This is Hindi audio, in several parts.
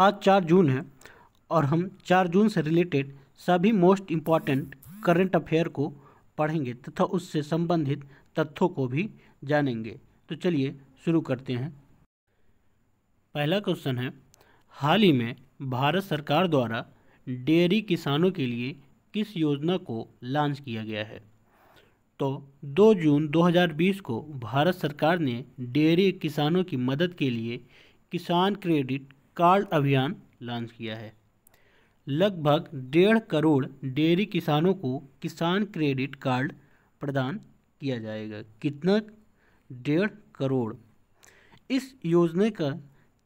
आज चार जून है और हम चार जून से रिलेटेड सभी मोस्ट इम्पॉर्टेंट करंट अफेयर को पढ़ेंगे तथा उससे संबंधित तथ्यों को भी जानेंगे तो चलिए शुरू करते हैं पहला क्वेश्चन है हाल ही में भारत सरकार द्वारा डेयरी किसानों के लिए किस योजना को लॉन्च किया गया है तो 2 जून 2020 को भारत सरकार ने डेयरी किसानों की मदद के लिए किसान क्रेडिट कार्ड अभियान लॉन्च किया है लगभग डेढ़ करोड़ डेयरी किसानों को किसान क्रेडिट कार्ड प्रदान किया जाएगा कितना डेढ़ करोड़ इस योजना का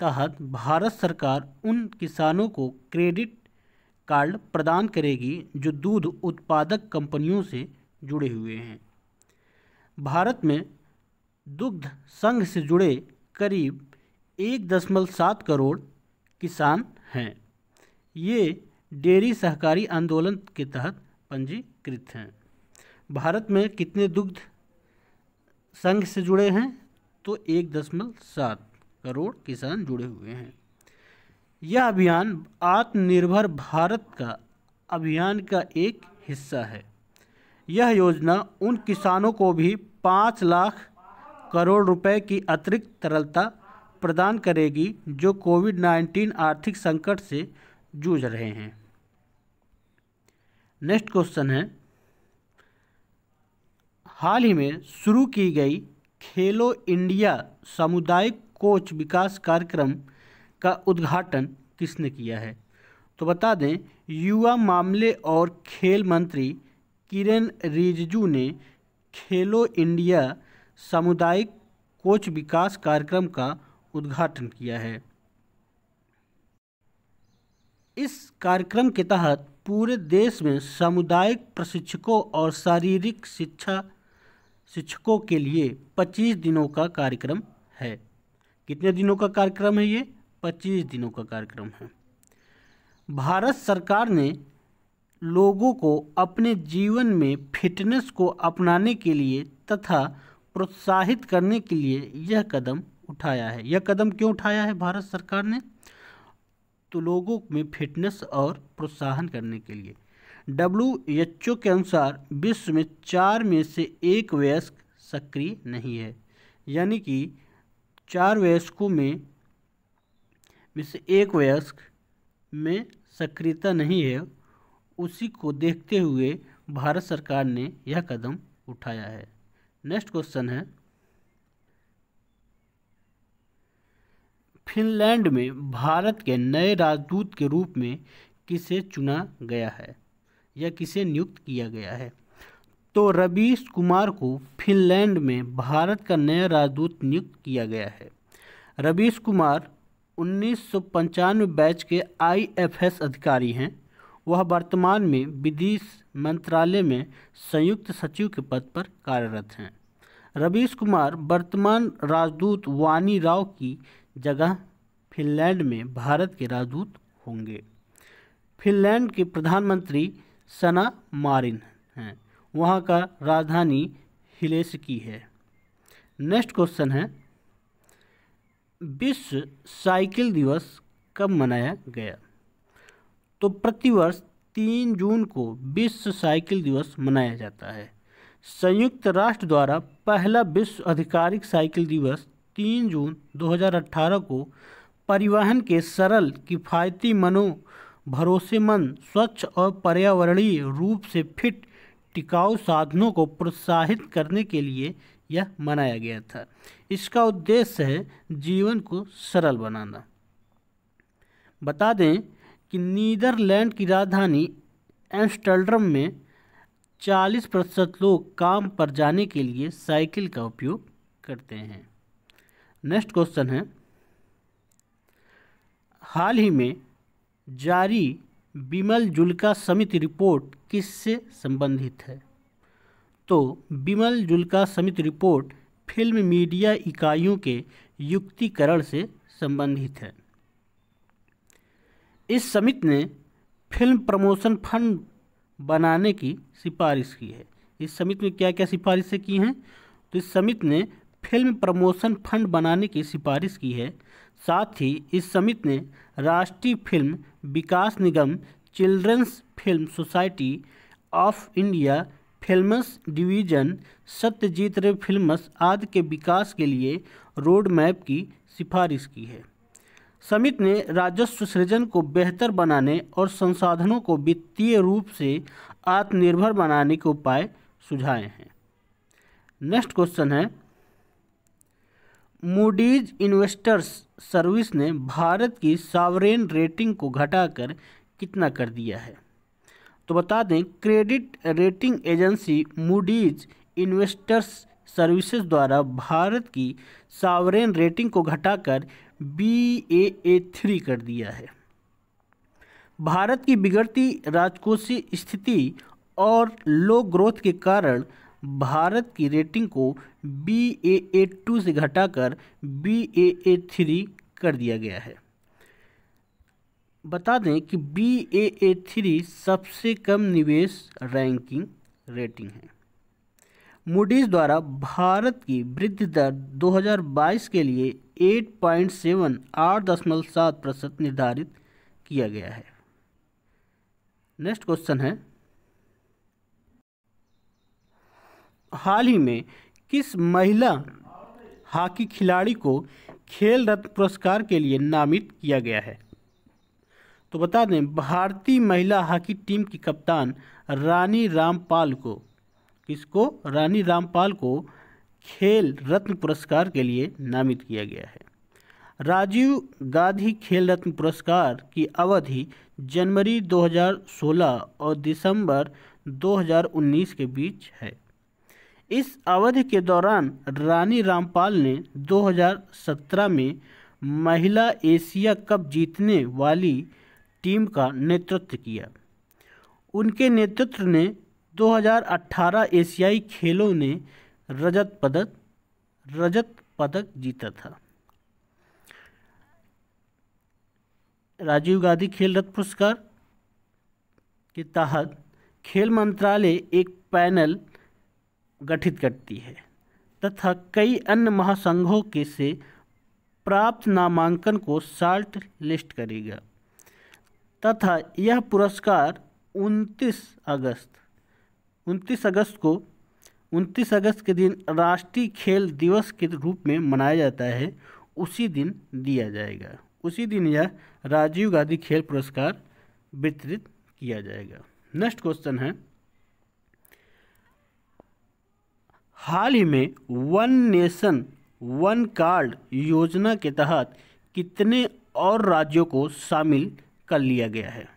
तहत भारत सरकार उन किसानों को क्रेडिट कार्ड प्रदान करेगी जो दूध उत्पादक कंपनियों से जुड़े हुए हैं भारत में दुग्ध संघ से जुड़े करीब एक दशमलव सात करोड़ किसान हैं ये डेयरी सहकारी आंदोलन के तहत पंजीकृत हैं भारत में कितने दुग्ध संघ से जुड़े हैं तो एक दशमलव सात करोड़ किसान जुड़े हुए हैं यह अभियान आत्मनिर्भर भारत का अभियान का एक हिस्सा है यह योजना उन किसानों को भी पाँच लाख करोड़ रुपए की अतिरिक्त तरलता प्रदान करेगी जो कोविड नाइन्टीन आर्थिक संकट से जूझ रहे हैं नेक्स्ट क्वेश्चन है हाल ही में शुरू की गई खेलो इंडिया सामुदायिक कोच विकास कार्यक्रम का उद्घाटन किसने किया है तो बता दें युवा मामले और खेल मंत्री किरण रिजिजू ने खेलो इंडिया सामुदायिक कोच विकास कार्यक्रम का उद्घाटन किया है इस कार्यक्रम के तहत पूरे देश में सामुदायिक प्रशिक्षकों और शारीरिक शिक्षा शिक्षकों के लिए 25 दिनों का कार्यक्रम है कितने दिनों का कार्यक्रम है ये 25 दिनों का कार्यक्रम है भारत सरकार ने लोगों को अपने जीवन में फिटनेस को अपनाने के लिए तथा प्रोत्साहित करने के लिए यह कदम उठाया है यह कदम क्यों उठाया है भारत सरकार ने तो लोगों में फिटनेस और प्रोत्साहन करने के लिए डब्ल्यू एच ओ के अनुसार विश्व में चार में से एक वयस्क सक्रिय नहीं है यानी कि चार वयस्कों में में से एक वयस्क में सक्रियता नहीं है उसी को देखते हुए भारत सरकार ने यह कदम उठाया है नेक्स्ट क्वेश्चन है फिनलैंड में भारत के नए राजदूत के रूप में किसे चुना गया है या किसे नियुक्त किया गया है तो रवीश कुमार को फिनलैंड में भारत का नया राजदूत नियुक्त किया गया है रवीश कुमार उन्नीस बैच के आईएफएस अधिकारी हैं वह वर्तमान में विदेश मंत्रालय में संयुक्त सचिव के पद पर कार्यरत हैं रवीश कुमार वर्तमान राजदूत वानी राव की जगह फिनलैंड में भारत के राजदूत होंगे फिनलैंड के प्रधानमंत्री सना मारिन हैं वहाँ का राजधानी की है नेक्स्ट क्वेश्चन है विश्व साइकिल दिवस कब मनाया गया तो प्रतिवर्ष तीन जून को विश्व साइकिल दिवस मनाया जाता है संयुक्त राष्ट्र द्वारा पहला विश्व आधिकारिक साइकिल दिवस 3 जून 2018 को परिवहन के सरल किफ़ायती मनो भरोसेमंद स्वच्छ और पर्यावरणीय रूप से फिट टिकाऊ साधनों को प्रोत्साहित करने के लिए यह मनाया गया था इसका उद्देश्य है जीवन को सरल बनाना बता दें कि नीदरलैंड की राजधानी एम्स्टर्डम में 40 प्रतिशत लोग काम पर जाने के लिए साइकिल का उपयोग करते हैं नेक्स्ट क्वेश्चन है हाल ही में जारी बिमल जुल्का समिति रिपोर्ट किससे संबंधित है तो बिमल जुल्का समिति रिपोर्ट फिल्म मीडिया इकाइयों के युक्तिकरण से संबंधित है इस समिति ने फिल्म प्रमोशन फंड बनाने की सिफारिश की है इस समिति में क्या क्या सिफारिशें की हैं तो इस समिति ने फिल्म प्रमोशन फंड बनाने की सिफारिश की है साथ ही इस समिति ने राष्ट्रीय फिल्म विकास निगम children's film society of India films division Satyajit Ray films आदि के विकास के लिए रोड मैप की सिफारिश की है समिति ने राजस्व सृजन को बेहतर बनाने और संसाधनों को वित्तीय रूप से आत्मनिर्भर बनाने के उपाय सुझाए हैं नेक्स्ट क्वेश्चन है मूडीज इन्वेस्टर्स सर्विस ने भारत की सावरेन रेटिंग को घटाकर कितना कर दिया है तो बता दें credit rating agency Moody's investors services द्वारा भारत की सावरेन रेटिंग को घटाकर बी ए ए थ्री कर दिया है भारत की बिगड़ती राजकोषीय स्थिति और लो ग्रोथ के कारण भारत की रेटिंग को बी ए ए टू से घटाकर बी ए ए थ्री कर दिया गया है बता दें कि बी ए ए थ्री सबसे कम निवेश रैंकिंग रेटिंग है मूडीज द्वारा भारत की वृद्धि दर 2022 के लिए 8.7 आठ दशमलव सात प्रतिशत निर्धारित किया गया है नेक्स्ट क्वेश्चन है हाल ही में किस महिला हॉकी खिलाड़ी को खेल रत्न पुरस्कार के लिए नामित किया गया है तो बता दें भारतीय महिला हॉकी टीम की कप्तान रानी रामपाल को किसको रानी रामपाल को खेल रत्न पुरस्कार के लिए नामित किया गया है राजीव गांधी खेल रत्न पुरस्कार की अवधि जनवरी 2016 और दिसंबर 2019 के बीच है इस अवधि के दौरान रानी रामपाल ने 2017 में महिला एशिया कप जीतने वाली टीम का नेतृत्व किया उनके नेतृत्व ने 2018 एशियाई खेलों ने रजत पदक रजत पदक जीता था राजीव गांधी खेल रत्न पुरस्कार के तहत खेल मंत्रालय एक पैनल गठित करती है तथा कई अन्य महासंघों के से प्राप्त नामांकन को साल्ट लिस्ट करेगा तथा यह पुरस्कार 29 अगस्त उनतीस अगस्त को उनतीस अगस्त के दिन राष्ट्रीय खेल दिवस के रूप में मनाया जाता है उसी दिन दिया जाएगा उसी दिन यह राजीव गांधी खेल पुरस्कार वितरित किया जाएगा नेक्स्ट क्वेश्चन है हाल ही में वन नेशन वन कार्ड योजना के तहत कितने और राज्यों को शामिल कर लिया गया है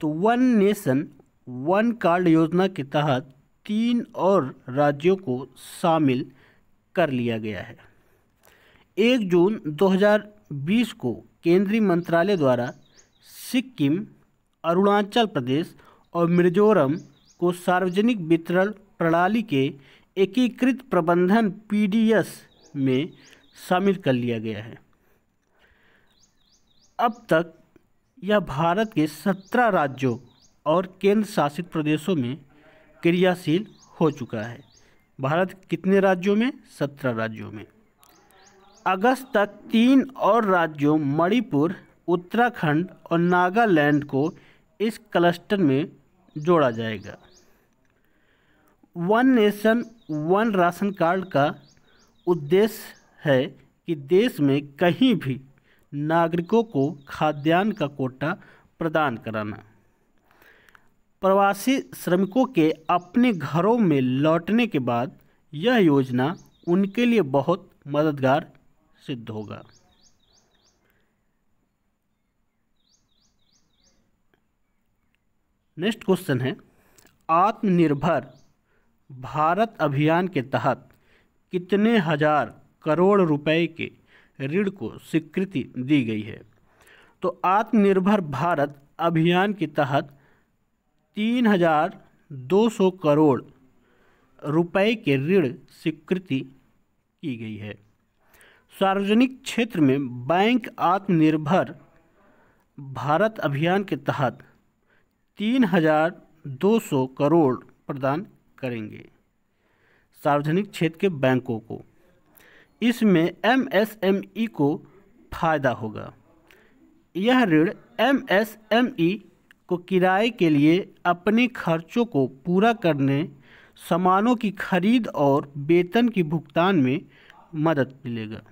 तो वन नेशन वन कार्ड योजना के तहत तीन और राज्यों को शामिल कर लिया गया है एक जून 2020 को केंद्रीय मंत्रालय द्वारा सिक्किम अरुणाचल प्रदेश और मिजोरम को सार्वजनिक वितरण प्रणाली के एकीकृत प्रबंधन पीडीएस में शामिल कर लिया गया है अब तक यह भारत के सत्रह राज्यों और केंद्र शासित प्रदेशों में क्रियाशील हो चुका है भारत कितने राज्यों में सत्रह राज्यों में अगस्त तक तीन और राज्यों मणिपुर उत्तराखंड और नागालैंड को इस क्लस्टर में जोड़ा जाएगा one nation one ration card का उद्देश्य है कि देश में कहीं भी नागरिकों को खाद्यान्न का कोटा प्रदान कराना प्रवासी श्रमिकों के अपने घरों में लौटने के बाद यह योजना उनके लिए बहुत मददगार सिद्ध होगा नेक्स्ट क्वेश्चन है आत्मनिर्भर भारत अभियान के तहत कितने हजार करोड़ रुपए के ऋण को स्वीकृति दी गई है तो आत्मनिर्भर भारत अभियान के तहत तीन हजार दो सौ करोड़ रुपए के ऋण स्वीकृति की गई है सार्वजनिक क्षेत्र में बैंक आत्मनिर्भर भारत अभियान के तहत तीन हजार दो सौ करोड़ प्रदान करेंगे सार्वजनिक क्षेत्र के बैंकों को इसमें एमएसएमई e को फायदा होगा यह ऋण एमएसएमई को किराए के लिए अपने खर्चों को पूरा करने सामानों की खरीद और वेतन की भुगतान में मदद मिलेगा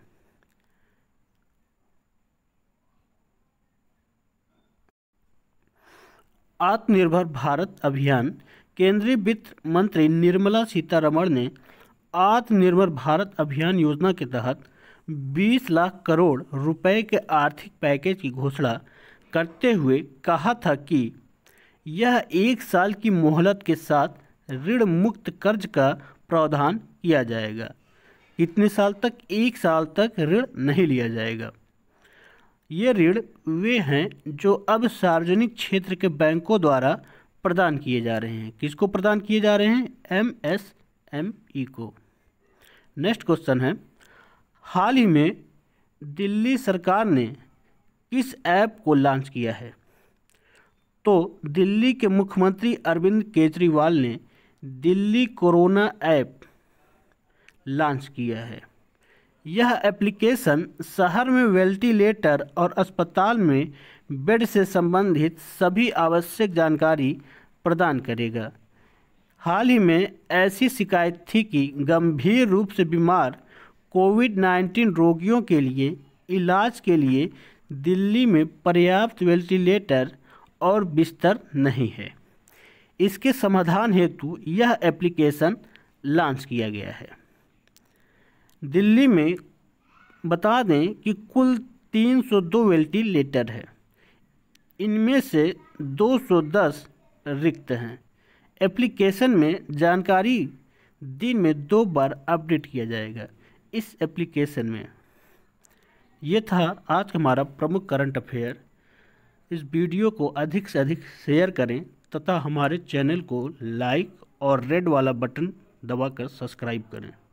आत्मनिर्भर भारत अभियान केंद्रीय वित्त मंत्री निर्मला सीतारमण ने आत्मनिर्भर भारत अभियान योजना के तहत 20 लाख करोड़ रुपए के आर्थिक पैकेज की घोषणा करते हुए कहा था कि यह एक साल की मोहलत के साथ ऋण मुक्त कर्ज का प्रावधान किया जाएगा इतने साल तक एक साल तक ऋण नहीं लिया जाएगा ये ऋण वे हैं जो अब सार्वजनिक क्षेत्र के बैंकों द्वारा प्रदान किए जा रहे हैं किसको प्रदान किए जा रहे हैं एम एस एम ई को नेक्स्ट क्वेश्चन है हाल ही में दिल्ली सरकार ने किस ऐप को लॉन्च किया है तो दिल्ली के मुख्यमंत्री अरविंद केजरीवाल ने दिल्ली कोरोना ऐप लॉन्च किया है यह एप्लीकेशन शहर में वेंटिलेटर और अस्पताल में बेड से संबंधित सभी आवश्यक जानकारी प्रदान करेगा हाल ही में ऐसी शिकायत थी कि गंभीर रूप से बीमार कोविड 19 रोगियों के लिए इलाज के लिए दिल्ली में पर्याप्त वेंटिलेटर और बिस्तर नहीं है इसके समाधान हेतु यह एप्लीकेशन लॉन्च किया गया है दिल्ली में बता दें कि कुल 302 वेंटिलेटर है इनमें से 210 रिक्त हैं एप्लीकेशन में जानकारी दिन में दो बार अपडेट किया जाएगा इस एप्लीकेशन में ये था आज हमारा प्रमुख करंट अफेयर इस वीडियो को अधिक से अधिक शेयर करें तथा हमारे चैनल को लाइक और रेड वाला बटन दबाकर सब्सक्राइब करें